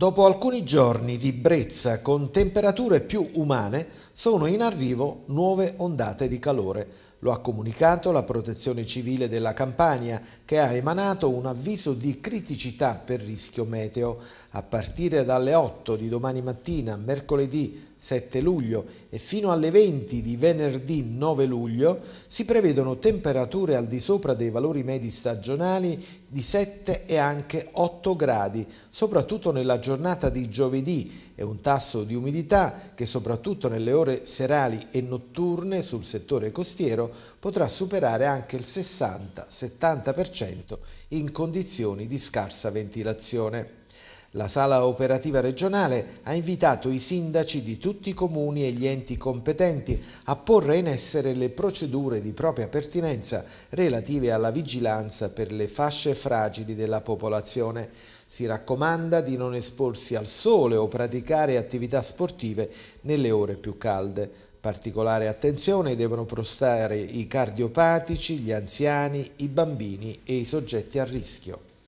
Dopo alcuni giorni di brezza con temperature più umane, sono in arrivo nuove ondate di calore. Lo ha comunicato la Protezione Civile della Campania, che ha emanato un avviso di criticità per rischio meteo. A partire dalle 8 di domani mattina, mercoledì 7 luglio e fino alle 20 di venerdì 9 luglio si prevedono temperature al di sopra dei valori medi stagionali di 7 e anche 8 gradi, soprattutto nella giornata di giovedì e un tasso di umidità che soprattutto nelle ore serali e notturne sul settore costiero potrà superare anche il 60-70% in condizioni di scarsa ventilazione. La sala operativa regionale ha invitato i sindaci di tutti i comuni e gli enti competenti a porre in essere le procedure di propria pertinenza relative alla vigilanza per le fasce fragili della popolazione. Si raccomanda di non esporsi al sole o praticare attività sportive nelle ore più calde. Particolare attenzione devono prestare i cardiopatici, gli anziani, i bambini e i soggetti a rischio.